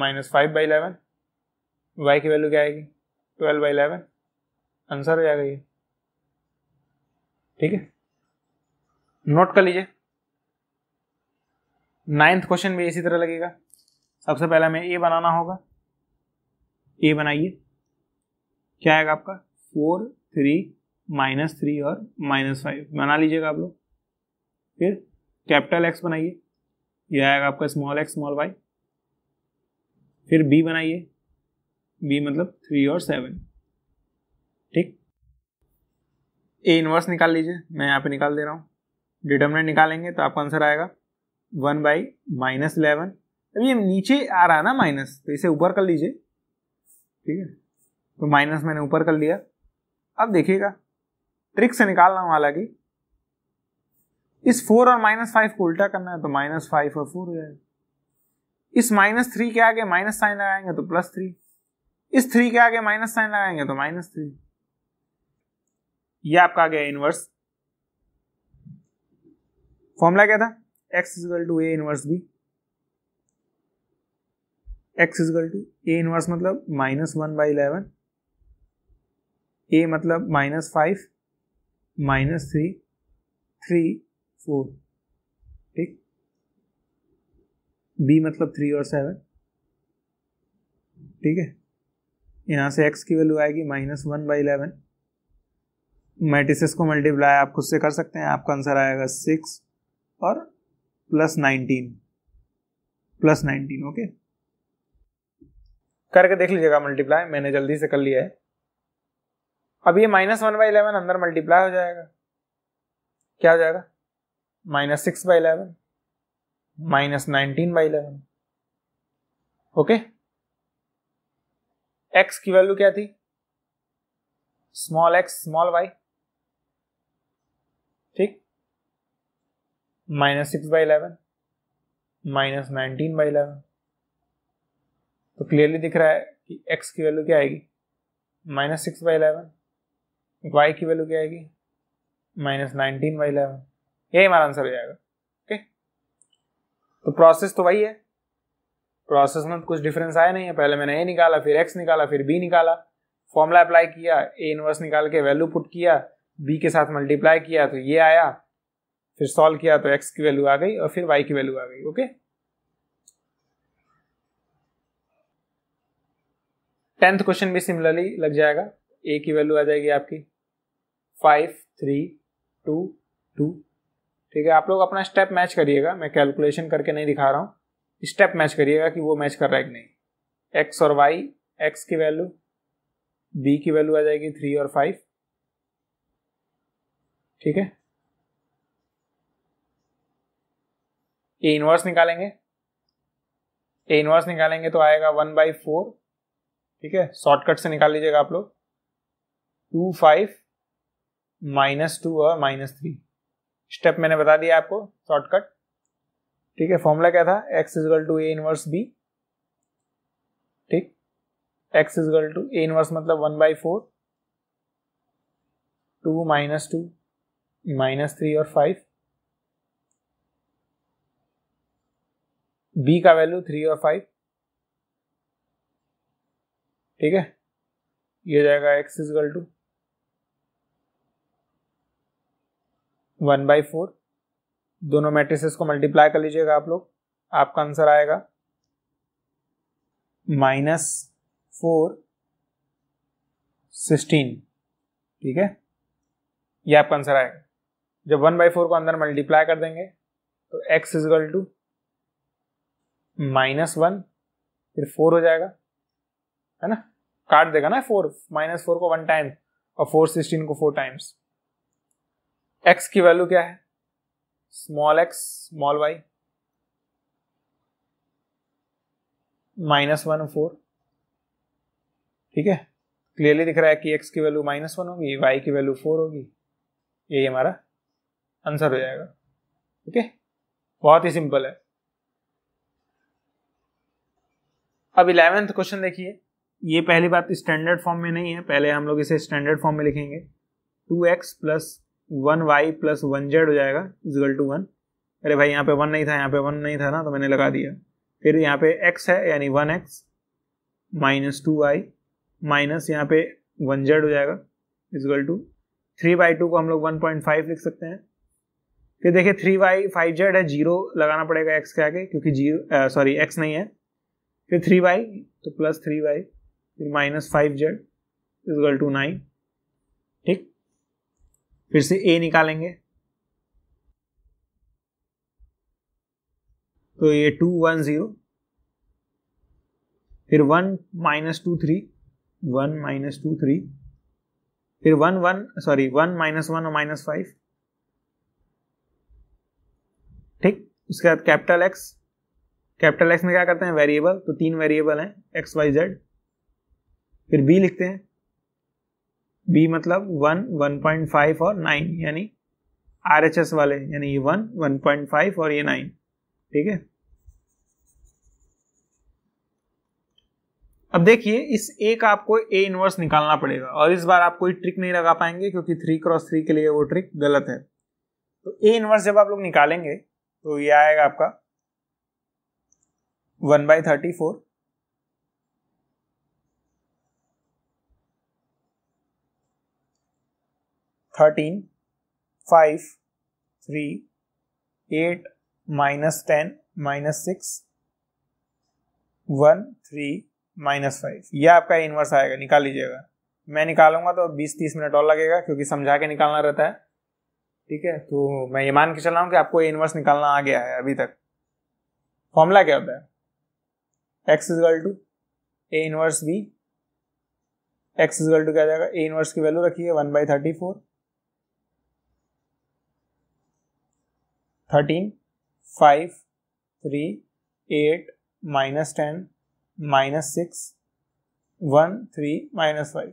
minus five by eleven y की वैल्यू क्या आएगी ट्वेल्व बाई इलेवन आंसर हो जाएगा ये ठीक है नोट कर लीजिए नाइन्थ क्वेश्चन भी इसी तरह लगेगा सबसे पहले हमें ए बनाना होगा ए बनाइए क्या आएगा आपका फोर थ्री माइनस थ्री और माइनस फाइव बना लीजिएगा आप लोग फिर कैपिटल एक्स बनाइए यह आएगा आपका स्मॉल एक्स स्मॉल वाई फिर बी बनाइए बी मतलब थ्री और सेवन ठीक ए इन्वर्स निकाल लीजिए मैं यहाँ पे निकाल दे रहा हूँ डिटर्मिनेंट निकालेंगे तो आपका आंसर आएगा वन बाई माइनस इलेवन अभी ये नीचे आ रहा है ना माइनस तो इसे ऊपर कर लीजिए ठीक है तो माइनस मैंने ऊपर कर लिया अब देखिएगा ट्रिक से निकालना हूं हालांकि इस फोर और माइनस फाइव को उल्टा करना है तो माइनस फाइव और फोर हो जाएगा इस माइनस थ्री के आगे माइनस साइन लगाएंगे तो प्लस थ्री इस थ्री के आगे माइनस साइन लगाएंगे तो माइनस थ्री ये आपका आ गया इनवर्स फॉर्मूला क्या था x equal to A inverse B x is equal to A inverse मतलब minus one by eleven A मतलब minus five minus three three four ठीक बी मतलब थ्री और सेवन ठीक है यहाँ से एक्स की वैल्यू आएगी minus one by eleven matrices को मल्टीप्लाई आप खुद से कर सकते हैं आपका आंसर आएगा सिक्स और plus nineteen plus nineteen okay करके देख लीजिएगा मल्टीप्लाई मैंने जल्दी से कर लिया है अब ये माइनस वन बाई इलेवन अंदर मल्टीप्लाई हो जाएगा क्या हो जाएगा minus six by eleven minus nineteen by eleven okay x की वैल्यू क्या थी स्मॉल एक्स स्मॉल वाई ठीक minus six by eleven minus nineteen by eleven तो क्लियरली दिख रहा है कि एक्स की वैल्यू क्या आएगी minus six by eleven y की वैल्यू क्या आएगी माइनस नाइनटीन बाई इलेवन यही हमारा आंसर हो जाएगा ओके तो प्रोसेस तो वही है प्रोसेस में कुछ डिफरेंस आया नहीं है पहले मैंने ए निकाला फिर एक्स निकाला फिर बी निकाला फॉर्मूला अप्लाई किया ए इनवर्स निकाल के वैल्यू पुट किया बी के साथ मल्टीप्लाई किया तो ये आया फिर सॉल्व किया तो एक्स की वैल्यू आ गई और फिर वाई की वैल्यू आ गई ओके टेंथ क्वेश्चन भी सिमिलरली लग जाएगा ए की वैल्यू आ जाएगी आपकी फाइव थ्री टू टू ठीक है आप लोग अपना स्टेप मैच करिएगा मैं कैलकुलेशन करके नहीं दिखा रहा हूँ स्टेप मैच करिएगा कि वो मैच कर रहा है कि नहीं एक्स और वाई एक्स की वैल्यू बी की वैल्यू आ जाएगी थ्री और फाइव ठीक है ए इनवर्स निकालेंगे ए इनवर्स निकालेंगे तो आएगा वन बाई फोर ठीक है शॉर्टकट से निकाल लीजिएगा आप लोग टू फाइव माइनस टू और माइनस थ्री स्टेप मैंने बता दिया आपको शॉर्टकट ठीक है फॉर्मूला क्या था x is equal to A inverse B ठीक x is equal to A inverse मतलब one by four two minus two minus three और फाइव बी का वैल्यू थ्री और फाइव ठीक है ये जाएगा x is equal to one by four दोनों मैट्रिसेस को मल्टीप्लाई कर लीजिएगा आप लोग आपका आंसर आएगा माइनस फोर सिक्सटीन ठीक है ये आपका आंसर आएगा जब वन बाई फोर को अंदर मल्टीप्लाई कर देंगे तो x is equal to minus one फिर फोर हो जाएगा है ना काट देगा ना फोर माइनस फोर को वन टाइम और फोर सिक्सटीन को फोर टाइम्स एक्स की वैल्यू क्या है small x small y minus one four ठीक है क्लियरली दिख रहा है कि एक्स की वैल्यू माइनस वन होगी वाई की वैल्यू फोर होगी यही हमारा आंसर हो जाएगा ओके बहुत ही सिंपल है अब इलेवेंथ क्वेश्चन देखिए ये पहली बात स्टैंडर्ड फॉर्म में नहीं है पहले हम लोग इसे स्टैंडर्ड फॉर्म में लिखेंगे two x plus one y plus one z हो जाएगा इजगल टू वन अरे भाई यहाँ पे वन नहीं था यहाँ पे वन नहीं था ना तो मैंने लगा दिया फिर यहाँ पे एक्स है यानी one x minus two y minus यहाँ पे वन जेड हो जाएगा is equal to three by two को हम लोग वन पॉइंट फाइव लिख सकते हैं फिर देखिए थ्री वाई फाइव जेड है जीरो लगाना पड़ेगा एक्स के आगे क्योंकि जीरो सॉरी एक्स नहीं है फिर थ्री वाई तो प्लस थ्री वाई फिर minus five z is equal to nine फिर से ए निकालेंगे तो ये टू वन जीरो फिर one minus two three one minus two three फिर one one sorry one minus one और माइनस फाइव ठीक उसके बाद कैपिटल एक्स कैपिटल एक्स में क्या करते हैं वेरिएबल तो तीन वेरिएबल हैं एक्स वाई जेड फिर बी लिखते हैं बी मतलब वन वन पॉइंट फाइव और नाइन यानी आर एच एस वाले यानी ये वन वन पॉइंट फाइव और ये नाइन ठीक है अब देखिए इस ए का आपको ए इनवर्स निकालना पड़ेगा और इस बार आप कोई ट्रिक नहीं लगा पाएंगे क्योंकि थ्री क्रॉस थ्री के लिए वो ट्रिक गलत है तो ए इनवर्स जब आप लोग निकालेंगे तो ये आएगा आपका one by thirty four thirteen five three eight minus ten minus six one three minus five यह आपका इन्वर्स आएगा निकाल लीजिएगा मैं निकालूंगा तो बीस तीस मिनट और लगेगा क्योंकि समझा के निकालना रहता है ठीक है तो मैं ये मान के चल रहा हूँ कि आपको इनवर्स इन्वर्स निकालना आ गया है अभी तक फॉर्मूला क्या होता है x is equal to A inverse B x is equal to क्या जाएगा ए इनवर्स की वैल्यू रखिए one by thirty four thirteen five three eight minus ten minus six one three minus five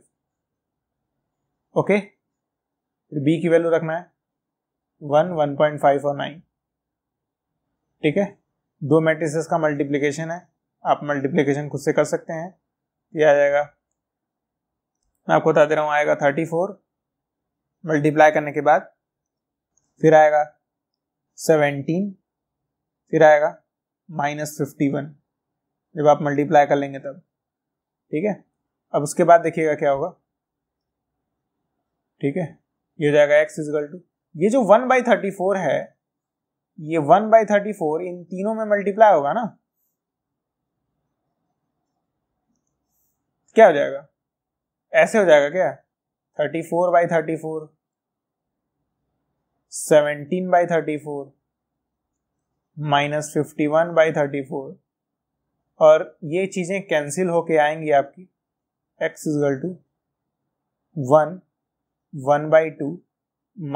okay फिर बी की value रखना है one one point five और nine ठीक है दो मैट्रिसेस का मल्टीप्लिकेशन है आप मल्टीप्लिकेशन खुद से कर सकते हैं ये आ जाएगा मैं आपको बता दे रहा हूँ आएगा थर्टी फोर मल्टीप्लाई करने के बाद फिर आएगा सेवेंटीन फिर आएगा माइनस फिफ्टी वन जब आप मल्टीप्लाई कर लेंगे तब ठीक है अब उसके बाद देखिएगा क्या होगा ठीक है ये हो जाएगा एक्स इजगल टू ये जो वन बाई थर्टी फोर है ये वन बाई थर्टी फोर इन तीनों में मल्टीप्लाई होगा ना क्या हो जाएगा ऐसे हो जाएगा क्या thirty four by thirty four seventeen by thirty four minus fifty one by thirty four और ये चीज़ें कैंसिल होके आएंगी आपकी x equal to one one by two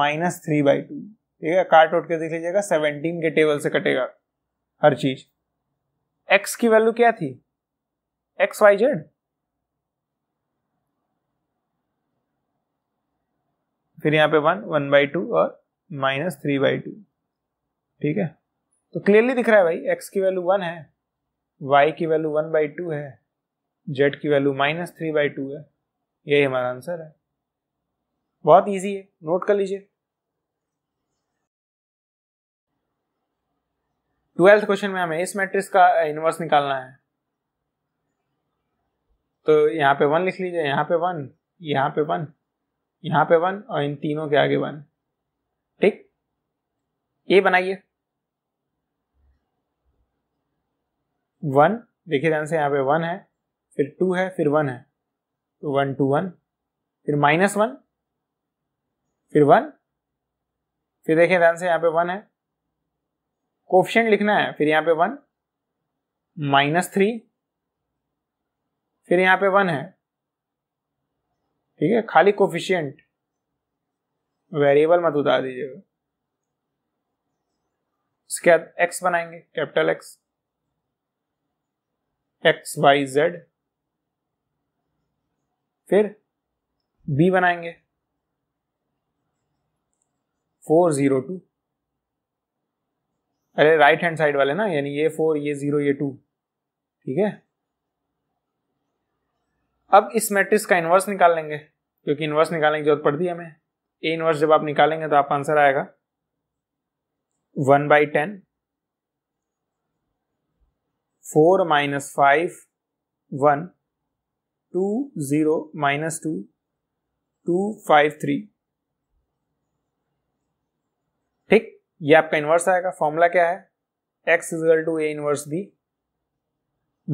minus three by two ठीक है काट उठ के देख लीजिएगा सेवनटीन के टेबल से कटेगा हर चीज एक्स की वैल्यू क्या थी एक्स वाई जेड फिर यहाँ पे वन वन बाई टू और माइनस थ्री बाई टू ठीक है तो क्लियरली दिख रहा है भाई एक्स की वैल्यू वन है वाई की वैल्यू वन बाई टू है जेड की value minus three by two है यही हमारा आंसर है बहुत इजी है नोट कर लीजिए ट्वेल्थ क्वेश्चन में हमें इस मैट्रिक्स का इन्वर्स निकालना है तो यहाँ पे वन लिख लीजिए यहाँ पे वन यहाँ पे वन यहाँ पे वन और इन तीनों के आगे वन ए बनाइए वन देखिए ध्यान से यहाँ पे वन है फिर टू है फिर वन है तो वन टू वन फिर माइनस वन फिर वन फिर देखिए ध्यान से यहाँ पे वन है क्वेश्चन लिखना है फिर यहाँ पे वन माइनस थ्री फिर यहाँ पे वन है ठीक है खाली कोफिशियंट वेरिएबल मत उतार दीजिएगा उसके बाद एक्स बनाएंगे capital X x Y Z फिर बी बनाएंगे फोर जीरो टू अरे राइट हैंड साइड वाले ना यानी ये फोर ये जीरो ये टू ठीक है अब इस मैट्रिक्स का इन्वर्स निकाल लेंगे क्योंकि इन्वर्स निकालने की जरूरत पड़ती है हमें ए इन्वर्स जब आप निकालेंगे तो आप आंसर आएगा one by ten four minus five one two zero minus two two five three ठीक ये आपका इन्वर्स आएगा फॉर्मूला क्या है x equal to A inverse B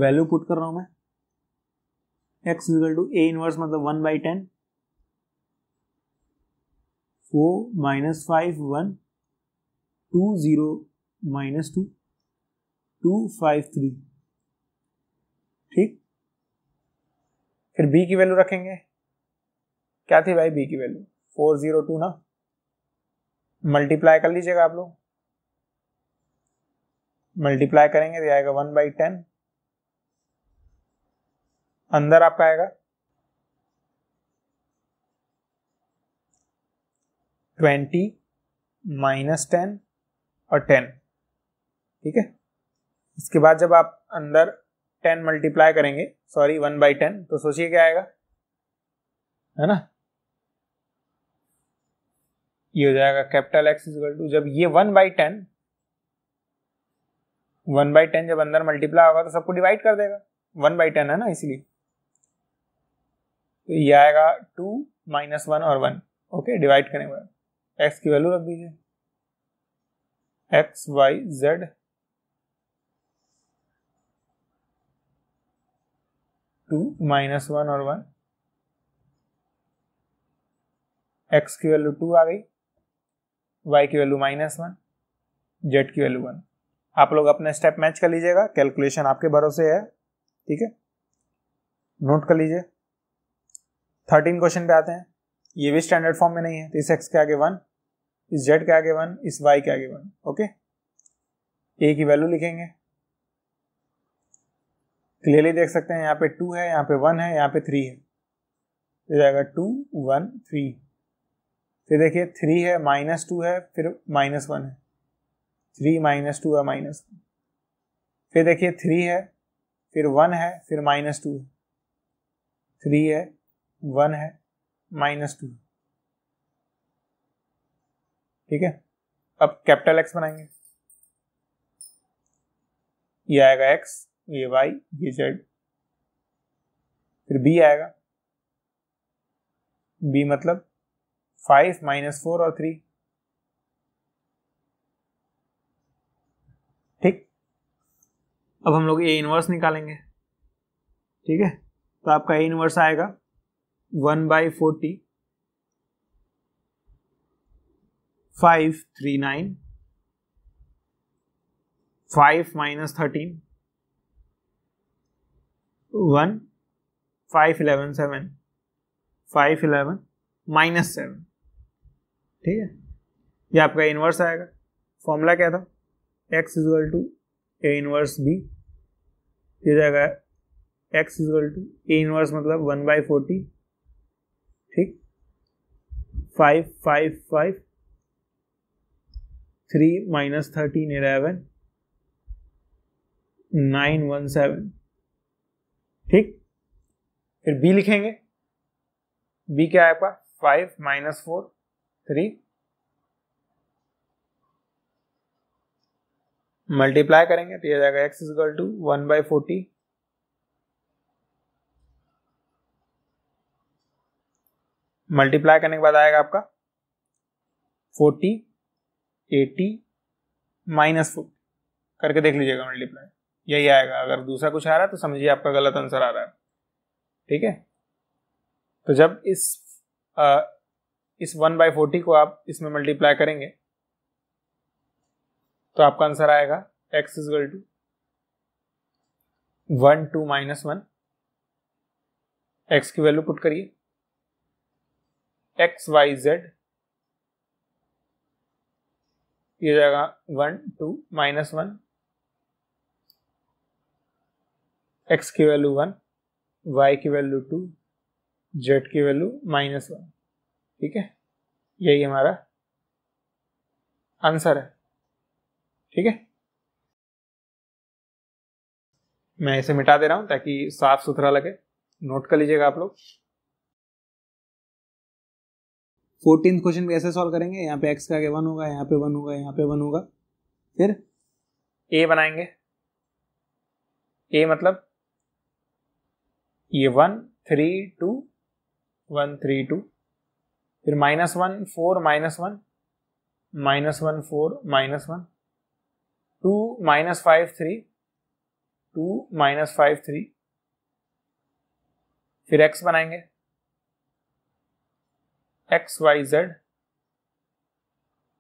value put कर रहा हूं मैं x equal to A inverse मतलब one by ten four minus five one two zero minus two two five three ठीक फिर बी की वैल्यू रखेंगे क्या थी भाई बी की वैल्यू फोर ज़ीरो टू ना मल्टीप्लाई कर लीजिएगा आप लोग मल्टीप्लाई करेंगे तो आएगा वन बाई टेन अंदर आपका आएगा ट्वेंटी माइनस टेन और टेन ठीक है इसके बाद जब आप अंदर टेन मल्टीप्लाई करेंगे सॉरी वन बाई टेन तो सोचिए क्या आएगा है ना ये हो जाएगा कैपिटल एक्स इजल टू जब ये one by ten one by ten जब अंदर मल्टीप्लाई होगा तो सबको डिवाइड कर देगा वन बाई टेन है ना इसलिए तो ये आएगा टू माइनस वन और वन ओके डिवाइड करने के बाद एक्स की वैल्यू रख दीजिए x Y z two minus one और वन एक्स की वैल्यू टू आ गई वाई की वैल्यू माइनस वन जेड की वैल्यू वन आप लोग अपने स्टेप मैच कर लीजिएगा कैलकुलेशन आपके भरोसे है ठीक है नोट कर लीजिए थर्टीन क्वेश्चन पे आते हैं ये भी स्टैंडर्ड फॉर्म में नहीं है तो इस एक्स के आगे वन इस जेड के आगे वन इस वाई के आगे वन ओके ए की वैल्यू लिखेंगे क्लियरली देख सकते हैं यहाँ पे टू है यहाँ पे वन है यहाँ पे थ्री है हो जाएगा टू वन थ्री फिर देखिए थ्री है माइनस टू है फिर माइनस वन है थ्री माइनस टू है माइनस वन फिर देखिए थ्री है फिर वन है फिर माइनस टू है थ्री है वन है माइनस टू है ठीक है अब कैपिटल एक्स बनाएंगे ये आएगा एक्स ये वाई ये जेड फिर बी आएगा बी मतलब फाइव माइनस फोर और थ्री ठीक अब हम लोग ए इनवर्स निकालेंगे ठीक है तो आपका ए इनवर्स आएगा one by forty five three nine five minus thirteen one five eleven seven five eleven minus seven ठीक है ये आपका इन्वर्स आएगा फॉर्मूला क्या था x equal to A inverse B ये जाएगा x equal to A inverse मतलब वन बाई फोर्टी ठीक five five five three minus thirteen eleven nine one seven ठीक फिर बी लिखेंगे बी क्या है पास five minus four three multiply करेंगे तो यह जाएगा x equal to one by forty multiply करने के बाद आएगा आपका फोर्टी एटी माइनस फोर्टी करके देख लीजिएगा मल्टीप्लाई यही आएगा अगर दूसरा कुछ आ रहा है तो समझिए आपका गलत आंसर आ रहा है ठीक है तो जब इस आ, इस वन बाई फोर्टी को आप इसमें मल्टीप्लाई करेंगे तो आपका आंसर आएगा x equal to one two minus one x की वैल्यू पुट करिए एक्स वाई जेड ये जाएगा one two minus one x की वैल्यू वन वाई की वैल्यू टू जेड की वैल्यू माइनस वन ठीक है यही हमारा आंसर है ठीक है मैं इसे मिटा दे रहा हूं ताकि साफ सुथरा लगे नोट कर लीजिएगा आप लोग फोर्टीन क्वेश्चन भी ऐसे सॉल्व करेंगे यहाँ पे एक्स का आगे वन होगा यहाँ पे वन होगा यहाँ पे वन होगा फिर ए बनाएंगे ए मतलब ये one three two one three two फिर minus one four minus one minus one four minus one two minus five three two minus five three फिर एक्स बनाएंगे एक्स वाई जेड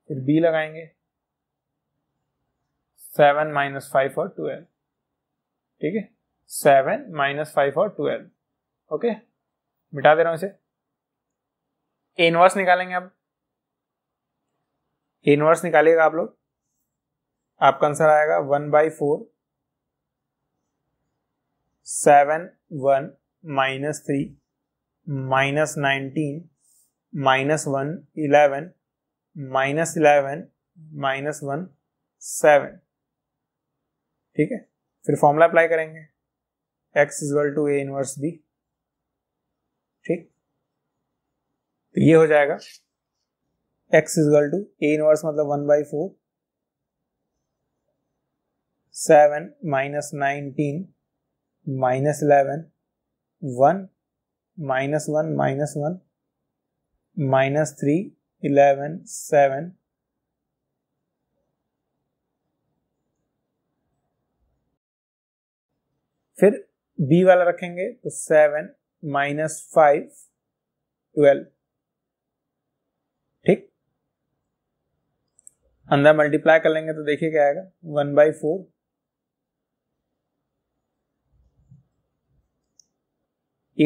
फिर बी लगाएंगे सेवन माइनस फाइव और twelve ठीक है seven minus five और twelve okay मिटा दे रहा हूं इसे इनवर्स निकालेंगे अब इनवर्स निकालिएगा आप लोग आपका आंसर आएगा one by four seven one minus three minus nineteen minus one eleven minus eleven minus one seven ठीक है फिर फॉर्मूला अप्लाई करेंगे x equal to A inverse B ठीक तो ये हो जाएगा x equal to A inverse मतलब one by four seven minus nineteen minus eleven one minus one minus one minus three eleven seven फिर बी वाला रखेंगे तो सेवन माइनस फाइव ट्वेल्व ठीक अंदर मल्टीप्लाई कर लेंगे तो देखिए क्या आएगा वन बाई फोर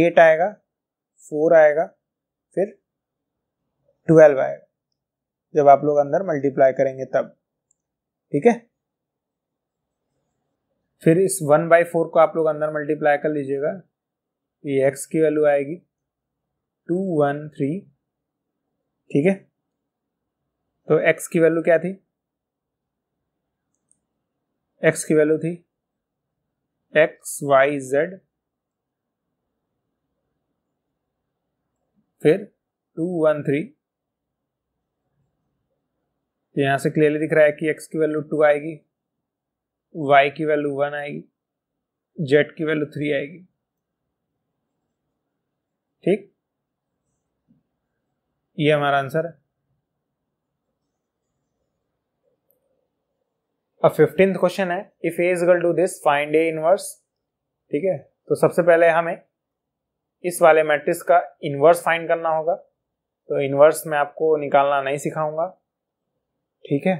एट आएगा फोर आएगा फिर ट्वेल्व आएगा जब आप लोग अंदर मल्टीप्लाई करेंगे तब ठीक है फिर इस वन बाई फोर को आप लोग अंदर मल्टीप्लाई कर लीजिएगा ये एक्स की वैल्यू आएगी टू वन थ्री ठीक है तो एक्स की वैल्यू क्या थी एक्स की वैल्यू थी एक्स वाई जेड फिर टू वन थ्री तो यहाँ से क्लियरली दिख रहा है कि एक्स की वैल्यू टू आएगी वाई की वैल्यू वन आएगी जेड की वैल्यू थ्री आएगी ठीक ये हमारा आंसर है अब फिफ्टींथ क्वेश्चन है if A is equal to this find A inverse ठीक है तो सबसे पहले हमें इस वाले मैट्रिक्स का इनवर्स फाइंड करना होगा तो इनवर्स मैं आपको निकालना नहीं सिखाऊंगा ठीक है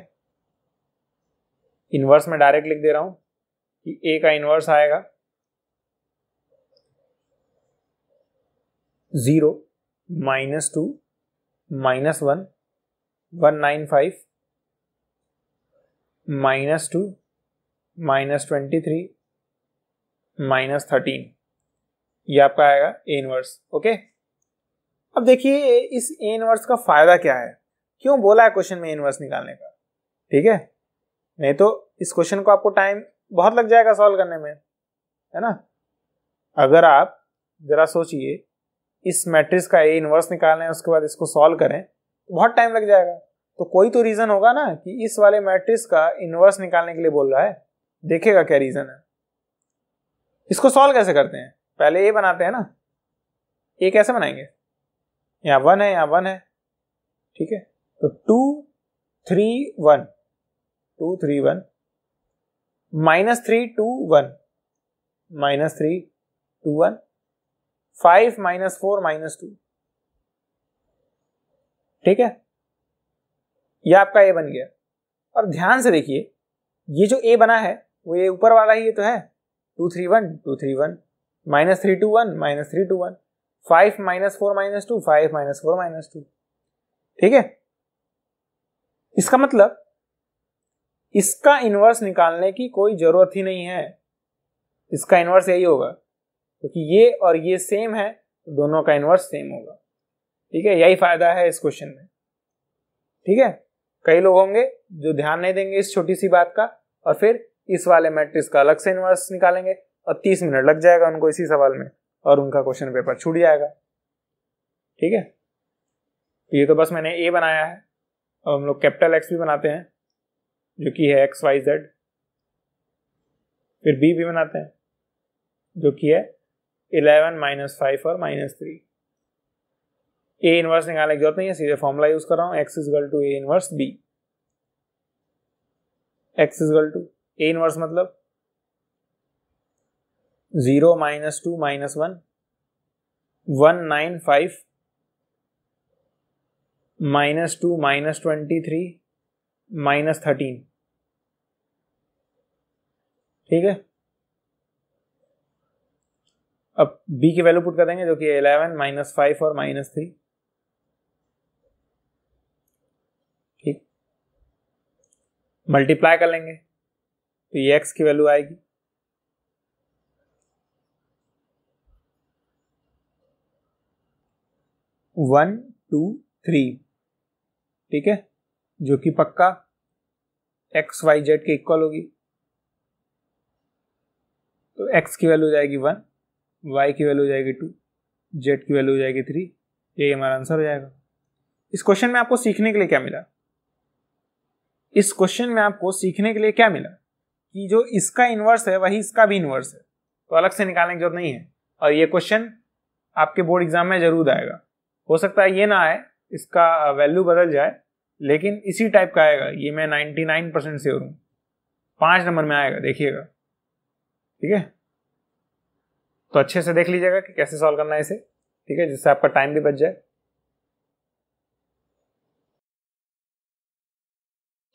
इन्वर्स में डायरेक्ट लिख दे रहा हूं कि ए का इन्वर्स आएगा zero minus two minus one one nine five minus two minus twenty three minus thirteen ये आपका आएगा ए इनवर्स ओके अब देखिए इस ए इनवर्स का फायदा क्या है क्यों बोला है क्वेश्चन में इनवर्स निकालने का ठीक है नहीं तो इस क्वेश्चन को आपको टाइम बहुत लग जाएगा सॉल्व करने में है ना अगर आप जरा सोचिए इस मैट्रिक्स का ए इनवर्स निकालें उसके बाद इसको सॉल्व करें तो बहुत टाइम लग जाएगा तो कोई तो रीजन होगा ना कि इस वाले मैट्रिक्स का इनवर्स निकालने के लिए बोल रहा है देखेगा क्या रीजन है इसको सॉल्व कैसे करते हैं पहले ए बनाते हैं ना ए कैसे बनाएंगे यहाँ वन है यहाँ वन है ठीक है तो two three one two three one minus three two one minus three two one five minus four minus two ठीक है ये आपका ए बन गया और ध्यान से देखिए ये जो ए बना है वो ये ऊपर वाला ही ये तो है two three one two three one minus three two one minus three two one five minus four minus two five minus four minus two ठीक है इसका मतलब इसका इन्वर्स निकालने की कोई जरूरत ही नहीं है इसका इन्वर्स यही होगा क्योंकि तो ये और ये सेम है तो दोनों का इन्वर्स सेम होगा ठीक है यही फायदा है इस क्वेश्चन में ठीक है कई लोग होंगे जो ध्यान नहीं देंगे इस छोटी सी बात का और फिर इस वाले मैट्रिक्स का अलग से इन्वर्स निकालेंगे और तीस मिनट लग जाएगा उनको इसी सवाल में और उनका क्वेश्चन पेपर छूट जाएगा ठीक है ये तो बस मैंने ए बनाया है अब हम लोग कैपिटल एक्स भी बनाते हैं जो कि है एक्स वाई जेड फिर बी भी बनाते हैं जो कि है इलेवन माइनस फाइव और माइनस थ्री ए इनवर्स निकालने की जरूरत नहीं है सीधे फॉर्मूला यूज कर रहा हूँ X is equal to A inverse B x is equal to A inverse मतलब zero minus two minus one one nine five minus two minus twenty three minus thirteen ठीक है अब b की वैल्यू पुट कर देंगे जो कि इलेवन माइनस फाइव और माइनस थ्री ठीक मल्टीप्लाई कर लेंगे तो ये एक्स की वैल्यू आएगी वन टू थ्री ठीक है जो कि पक्का एक्स वाई जेड के इक्वल होगी तो एक्स की वैल्यू हो जाएगी वन वाई की वैल्यू हो जाएगी टू जेड की वैल्यू हो जाएगी थ्री यही हमारा आंसर हो जाएगा इस क्वेश्चन में आपको सीखने के लिए क्या मिला इस क्वेश्चन में आपको सीखने के लिए क्या मिला कि जो इसका इन्वर्स है वही इसका भी इन्वर्स है तो अलग से निकालने की जरूरत नहीं है और ये क्वेश्चन आपके बोर्ड एग्जाम में जरूर आएगा हो सकता है ये ना आए इसका वैल्यू बदल जाए लेकिन इसी टाइप का आएगा ये मैं 99 परसेंट से हूँ पाँच नंबर में आएगा देखिएगा ठीक है तो अच्छे से देख लीजिएगा कि कैसे सॉल्व करना है इसे ठीक है जिससे आपका टाइम भी बच जाए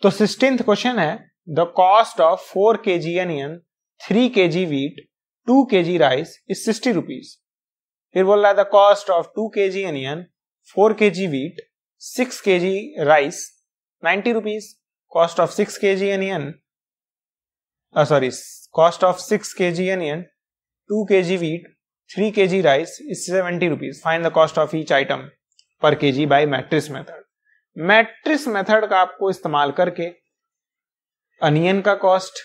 तो सिक्सटींथ क्वेश्चन है the cost of four K G onion three K G wheat two K G rice is sixty rupees फिर बोल रहा है the cost of to K G onion four K G wheat six K G rice ninety rupees cost of six K G onion sorry cost of six K G onion two K G wheat three K G rice is seventy rupees fine the cost of each item per K G by matrix method matrix method का आपको इस्तेमाल करके onion का cost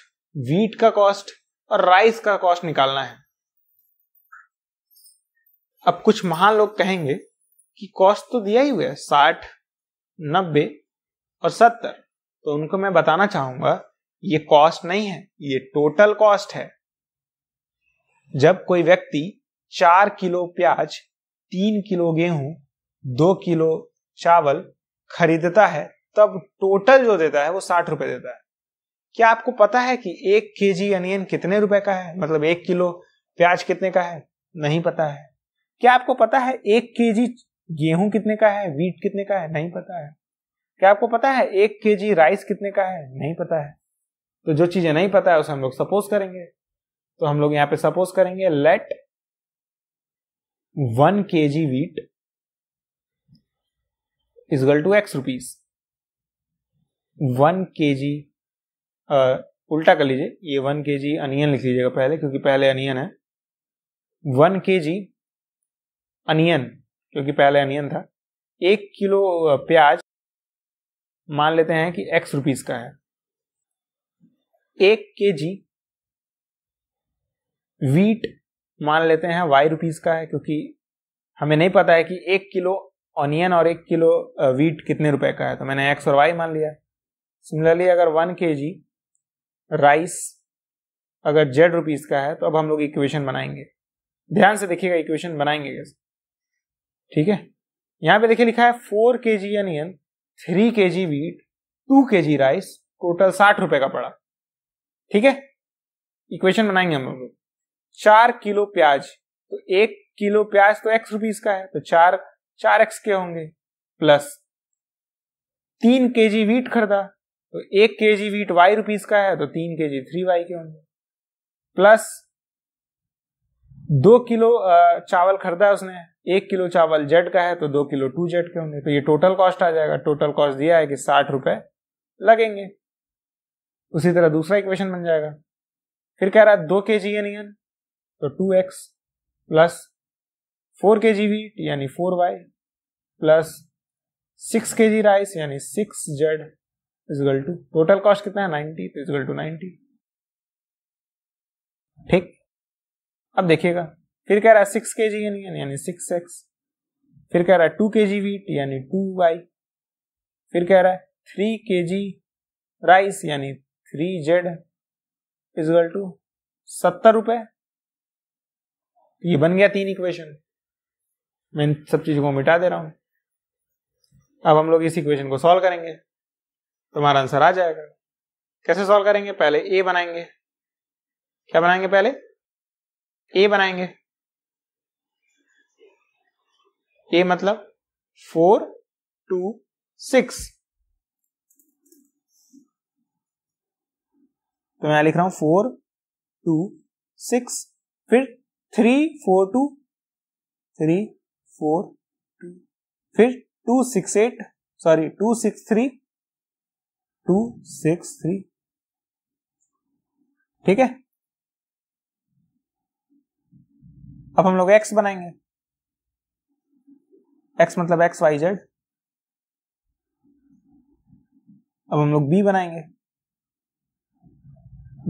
wheat का cost और rice का cost निकालना है अब कुछ महान लोग कहेंगे कि कॉस्ट तो दिया ही हुआ है साठ नब्बे और सत्तर तो उनको मैं बताना चाहूंगा ये कॉस्ट नहीं है ये टोटल कॉस्ट है जब कोई व्यक्ति चार किलो प्याज तीन किलो गेहूं दो किलो चावल खरीदता है तब टोटल जो देता है वो साठ रुपए देता है क्या आपको पता है कि एक के जी अनियन कितने रुपए का है मतलब एक किलो प्याज कितने का है नहीं पता है क्या आपको पता है एक के जी गेहूं कितने का है वीट कितने का है नहीं पता है क्या आपको पता है एक के जी राइस कितने का है नहीं पता है तो जो चीजें नहीं पता है उसे हम लोग सपोज करेंगे तो हम लोग यहां पे सपोज करेंगे let one K G wheat is equal to X rupees one K G उल्टा कर लीजिए ये वन के जी अनियन लिख लीजिएगा पहले क्योंकि पहले अनियन है वन के जी अनियन क्योंकि पहले अनियन था एक किलो प्याज मान लेते हैं कि एक्स रुपीज का है एक के जी वीट मान लेते हैं वाई रुपीज का है क्योंकि हमें नहीं पता है कि एक किलो ऑनियन और एक किलो वीट कितने रुपए का है तो मैंने एक्स और वाई मान लिया सिमिलरली अगर वन के जी राइस अगर जेड रुपीज का है तो अब हम लोग इक्वेशन बनाएंगे ध्यान से देखिएगा इक्वेशन बनाएंगे कैसे ठीक है यहां पे देखिए लिखा है four K G onion three K G wheat two K G rice total साठ रुपए का पड़ा ठीक है इक्वेशन बनाएंगे हम लोग चार किलो प्याज तो एक किलो प्याज तो एक्स रुपीज का है तो चार चार एक्स के होंगे प्लस तीन के जी वीट खरीदा तो एक के जी वीट वाई रुपीज का है तो तीन के जी थ्री वाई के होंगे प्लस दो किलो चावल खरीदा है उसने एक किलो चावल जेड का है तो दो किलो टू जेड के होंगे तो ये टोटल कॉस्ट आ जाएगा टोटल कॉस्ट दिया है कि साठ रुपए लगेंगे उसी तरह दूसरा इक्वेशन बन जाएगा फिर कह रहा है दो के जी अनियन तो two x plus four K G wheat यानी four Y plus six K G rice यानी six Z is equal to total cost कितना है नाइन्टी तो इजगल टू नाइन्टी ठीक अब देखिएगा फिर कह रहा है सिक्स के जी यानी सिक्स एक्स फिर कह रहा है टू के जी वीट यानी टू वाई फिर कह रहा है थ्री के जी राइस यानी थ्री जेड इजल टू सत्तर रुपए ये बन गया तीन इक्वेशन मैं इन सब चीजों को मिटा दे रहा हूं अब हम लोग इस इक्वेशन को सॉल्व करेंगे तुम्हारा आंसर आ जाएगा कैसे सॉल्व करेंगे पहले ए बनाएंगे क्या बनाएंगे पहले ए बनाएंगे ए मतलब फोर टू सिक्स तो मैं लिख रहा हूं फोर टू सिक्स फिर three four two three four two फिर two six eight sorry two six three two six three ठीक है अब हम लोग एक्स बनाएंगे एक्स मतलब एक्स वाई जेड अब हम लोग बी बनाएंगे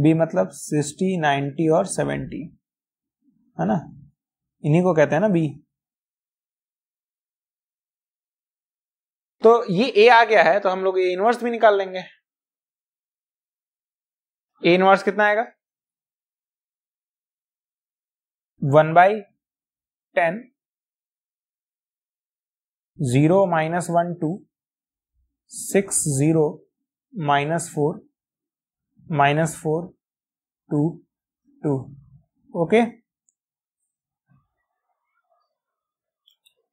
बी मतलब सिक्सटी नाइन्टी और सेवेंटी है ना इन्हीं को कहते हैं ना बी तो ये ए आ गया है तो हम लोग ए इनवर्स भी निकाल लेंगे ए इनवर्स कितना आएगा one by ten zero minus one two six zero minus four minus four two two okay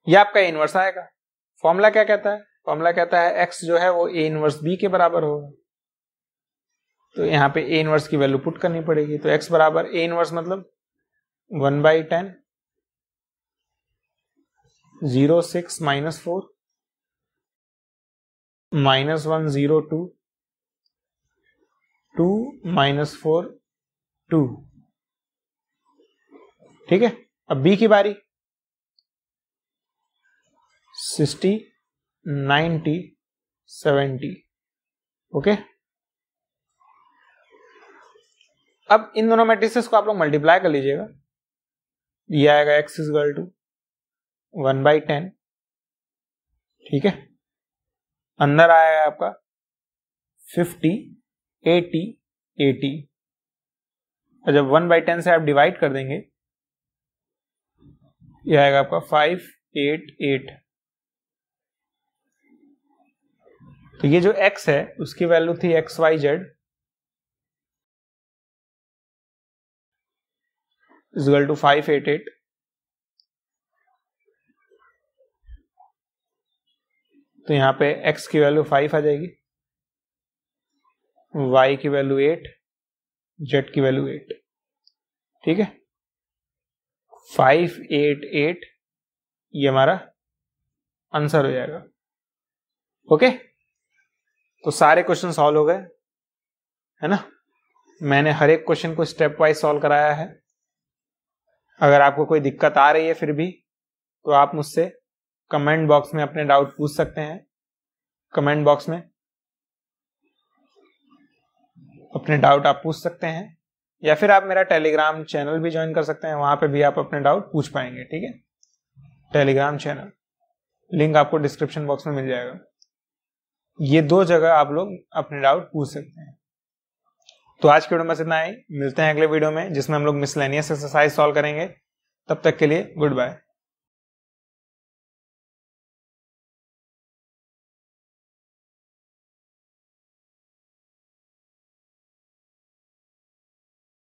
ये आपका इनवर्स आएगा फॉर्मूला क्या कहता है फॉर्मूला कहता है एक्स जो है वो ए इनवर्स बी के बराबर होगा तो यहाँ पे ए इनवर्स की वैल्यू पुट करनी पड़ेगी तो एक्स बराबर ए इन्वर्स मतलब one by ten zero six minus four minus one zero two two minus four two ठीक है अब बी की बारी सिक्सटी नाइन्टी सेवेंटी ओके अब इन दोनों मैट्रिसेस को आप लोग मल्टीप्लाई कर लीजिएगा ये आएगा X is equal to one by ten ठीक है अंदर आएगा आपका फिफ्टी एटी एटी और जब वन बाई टेन से आप डिवाइड कर देंगे ये आएगा आपका फाइव एट एट तो ये जो x है उसकी वैल्यू थी x Y Z is equal to 588 तो यहां पे x की वैल्यू 5 आ जाएगी y की वैल्यू 8 z की वैल्यू 8 ठीक है 588 ये हमारा आंसर हो जाएगा ओके तो सारे क्वेश्चन सॉल्व हो गए है ना मैंने हर एक क्वेश्चन को स्टेप वाइज सॉल्व कराया है अगर आपको कोई दिक्कत आ रही है फिर भी तो आप मुझसे कमेंट बॉक्स में अपने डाउट पूछ सकते हैं कमेंट बॉक्स में अपने डाउट आप पूछ सकते हैं या फिर आप मेरा टेलीग्राम चैनल भी ज्वाइन कर सकते हैं वहां पे भी आप अपने डाउट पूछ पाएंगे ठीक है टेलीग्राम चैनल लिंक आपको डिस्क्रिप्शन बॉक्स में मिल जाएगा ये दो जगह आप लोग अपने डाउट पूछ सकते हैं तो आज के वीडियो में इतना ही मिलते हैं अगले वीडियो में जिसमें हम लोग मिसलेनियस एक्सरसाइज सॉल्व करेंगे तब तक के लिए गुड बाय